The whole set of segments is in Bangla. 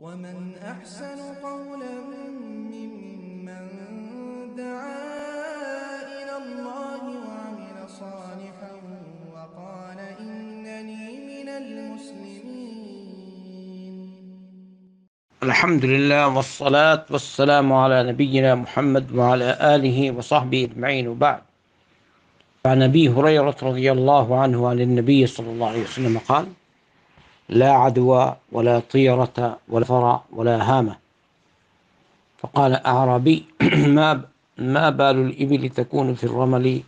ومن أحسن قولا ممن دعا إلى الله وعمل صالحا وقال إنني من المسلمين الحمد لله والصلاة والسلام على نبينا محمد وعلى آله وصحبه أجمعين وبعد عن أبي هريرة رضي الله عنه عن النبي صلى الله عليه وسلم قال لا عدوى ولا طيرة ولا فرى ولا هامة فقال أعرابي ما ما بال الإبل تكون في الرمل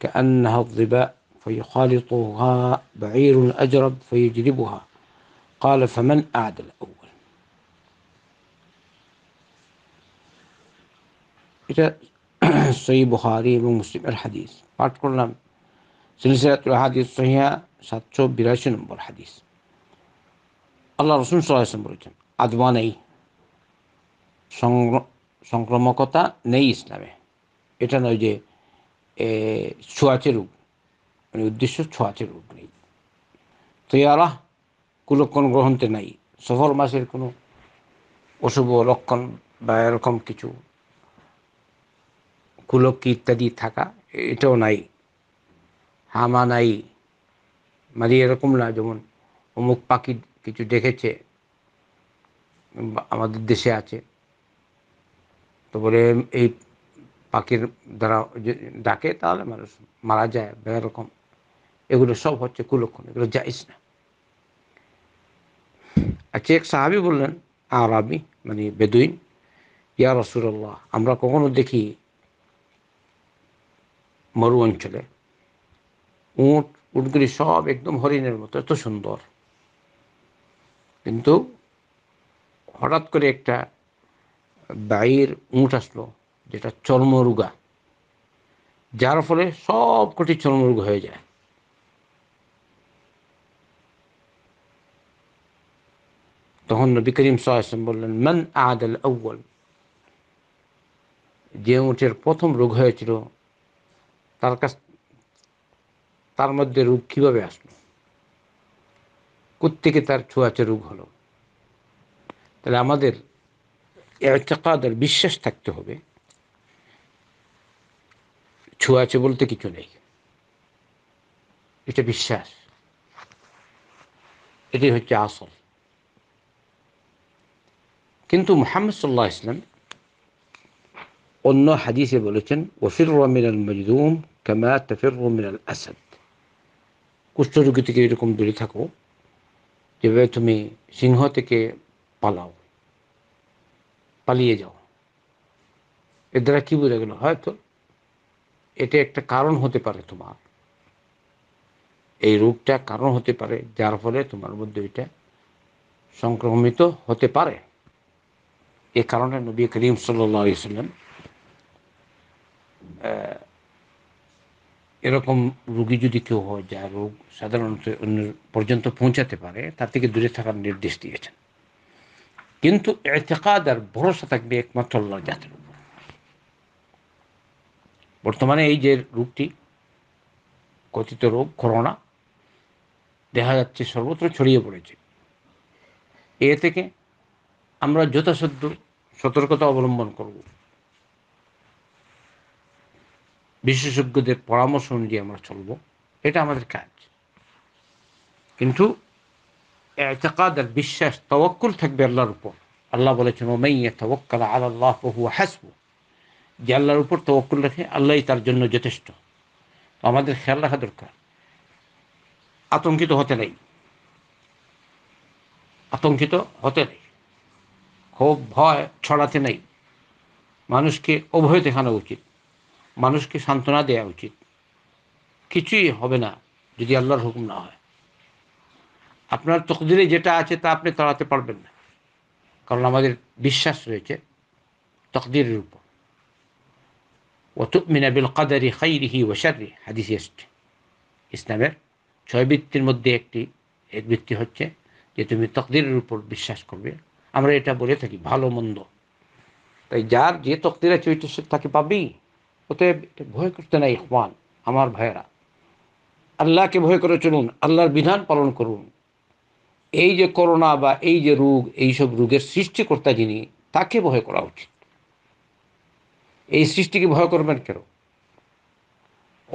كأنها الظباء فيخالطها بعير أجرب فيجلبها قال فمن أعد الأول إذا صحيح بخاري ومسلم الحديث قلنا سلسلة সিলসিলাতুল হাদিস সহিহা সাতশো বিরাশি নম্বর আল্লাহ রসুল সাল্লাহাম বলেছেন আদমা নেই সংক্রমকতা নেই ইসলামে এটা নয় যে ছোঁয়াচে রূপ মানে উদ্দেশ্য ছোঁয়াচে রূপ নেই তো আলাহ কুলক্ষণ গ্রহণতে নাই সফর মাসের কোনো অশুভ লক্ষণ বা এরকম কিছু কুলক্ষী ইত্যাদি থাকা এটাও নাই হামা নাই মানে এরকম না যেমন অমুক পাখি কিছু দেখেছে আমাদের দেশে আছে তো বলে এই পাখির দ্বারা ডাকে তাহলে মানুষ মারা যায় রকম এগুলো সব হচ্ছে কুলক্ষণ এগুলো যাইস না আচ্ছা এক সাহাবি বললেন আর আমি মানে বেদুইন ইয়া রসুল্লাহ আমরা কখনো দেখি মরু অঞ্চলে উঁট উঁটগুলি সব একদম হরিণের মতো এত সুন্দর কিন্তু হঠাৎ করে একটা দায়ের উঁট আসলো যেটা চর্মরুগা যার ফলে সব কটি চর্মরুগা হয়ে যায় তখন নবী করিম সাহায্যাম বললেন মেন আদাল আউ্বল যে উঁটের প্রথম রোগ হয়েছিল তার কাছ তার মধ্যে রোগ কীভাবে আসলো কোত্থেকে তার ছোঁয়াচে রোগ হলো তাহলে আমাদের এতেকাদের বিশ্বাস থাকতে হবে ছোঁয়াচে বলতে কিছু নেই এটা বিশ্বাস এটি হচ্ছে আসল কিন্তু মোহাম্মদ সাল্লাহ ইসলাম অন্য হাদিসে বলেছেন ওফির মিনাল মজরুম কামা তফির মিনাল আসাদ কুষ্ঠরোগী থেকে এরকম দূরে থাকো যেভাবে তুমি সিংহ থেকে পালাও পালিয়ে যাও এর দ্বারা কি বোঝা গেল হয়তো এটা একটা কারণ হতে পারে তোমার এই রোগটা কারণ হতে পারে যার ফলে তোমার মধ্যে এটা সংক্রমিত হতে পারে এ কারণে নবী করিম সাল্লাম এরকম রুগী যদি কেউ হয় যা রোগ সাধারণত অন্য পর্যন্ত পৌঁছাতে পারে তার থেকে দূরে থাকার নির্দেশ দিয়েছেন কিন্তু এতেকাদ আর ভরসা থাকবে একমাত্র আল্লাহ জাতের উপর বর্তমানে এই যে রোগটি কথিত রোগ করোনা দেখা যাচ্ছে সর্বত্র ছড়িয়ে পড়েছে এ থেকে আমরা যথাসাধ্য সতর্কতা অবলম্বন করব বিশেষজ্ঞদের পরামর্শ অনুযায়ী আমরা চলব এটা আমাদের কাজ কিন্তু এতেকাদ আর বিশ্বাস তওয়াক্কুল থাকবে আল্লাহর উপর আল্লাহ বলেছেন ওমাইয়া তওয়াক্কাল আল্লাহ বহু হাসবু যে আল্লাহর উপর তওয়াক্কুল রাখে আল্লাহই তার জন্য যথেষ্ট আমাদের খেয়াল রাখা দরকার আতঙ্কিত হতে নেই আতঙ্কিত হতে নেই খুব ভয় ছড়াতে নেই মানুষকে অভয় দেখানো উচিত মানুষকে সান্ত্বনা দেওয়া উচিত কিছুই হবে না যদি আল্লাহর হুকুম না হয় আপনার তকদিরে যেটা আছে তা আপনি তাড়াতে পারবেন না কারণ আমাদের বিশ্বাস রয়েছে তকদিরের উপর وتؤمن بالقدر خيره وشره হাদিস এসছে ইসলামের ছয় বৃত্তির মধ্যে একটি এক বৃত্তি হচ্ছে যে তুমি তকদিরের উপর বিশ্বাস করবে আমরা এটা বলে থাকি ভালো মন্দ তাই যার যে তকদির আছে ওইটা সে তাকে পাবেই অতএব ভয় করতে নাই ইহওয়ান আমার ভাইয়েরা আল্লাহকে ভয় করে চলুন আল্লাহর বিধান পালন করুন এই যে করোনা বা এই যে রোগ এইসব রোগের সৃষ্টিকর্তা যিনি তাকে ভয় করা উচিত এই সৃষ্টিকে ভয় করবেন কেন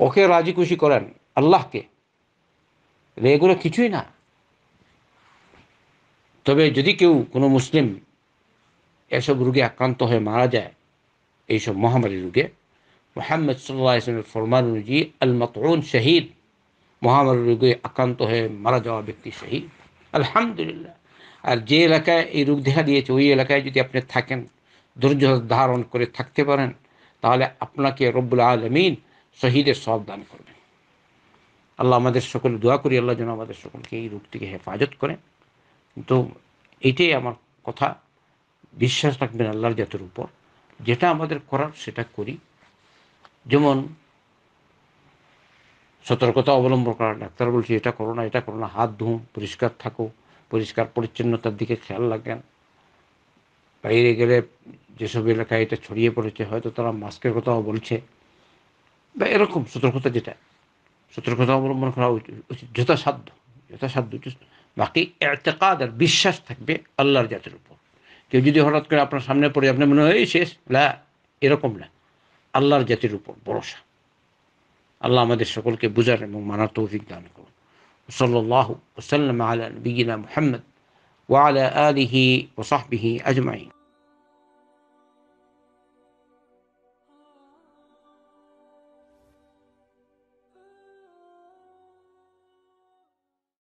ওকে রাজি খুশি করেন আল্লাহকে এগুলো কিছুই না তবে যদি কেউ কোনো মুসলিম এসব রোগে আক্রান্ত হয়ে মারা যায় এইসব মহামারী রোগে মোহাম্মদ সাল্লাহ ইসলামের ফরমান অনুযায়ী আল শহীদ মহামারী রোগে আক্রান্ত হয়ে মারা যাওয়া ব্যক্তি শহীদ আলহামদুলিল্লাহ আর যে এলাকায় এই রোগ দেখা দিয়েছে ওই এলাকায় যদি আপনি থাকেন ধৈর্য ধারণ করে থাকতে পারেন তাহলে আপনাকে রব্বুল আলমিন শহীদের সব দান করবেন আল্লাহ আমাদের সকলে দোয়া করি আল্লাহ যেন আমাদের সকলকে এই রোগ থেকে হেফাজত করেন তো এটাই আমার কথা বিশ্বাস রাখবেন আল্লাহর জাতের উপর যেটা আমাদের করার সেটা করি যেমন সতর্কতা অবলম্বন করা ডাক্তার বলছে এটা করো না এটা করো না হাত ধুম পরিষ্কার থাকো পরিষ্কার পরিচ্ছন্নতার দিকে খেয়াল রাখেন বাইরে গেলে যেসব এলাকায় এটা ছড়িয়ে পড়েছে হয়তো তারা মাস্কের কথাও বলছে বা এরকম সতর্কতা যেটা সতর্কতা অবলম্বন করা উচিত যথাসাধ্য যথাসাধ্য বাকি এতেকাদ আর বিশ্বাস থাকবে আল্লাহর জাতের উপর কেউ যদি হঠাৎ করে আপনার সামনে পড়ে আপনার মনে হয় শেষ লা এরকম না আল্লাহর জাতির উপর ভরসা আল্লাহ আমাদের সকলকে বুঝার এবং মানার তৌফিক দান করুন সাল্লাহ ওসাল্লাম আলা নবীনা ওয়া আলা আলিহি সাহবিহি আজমাইন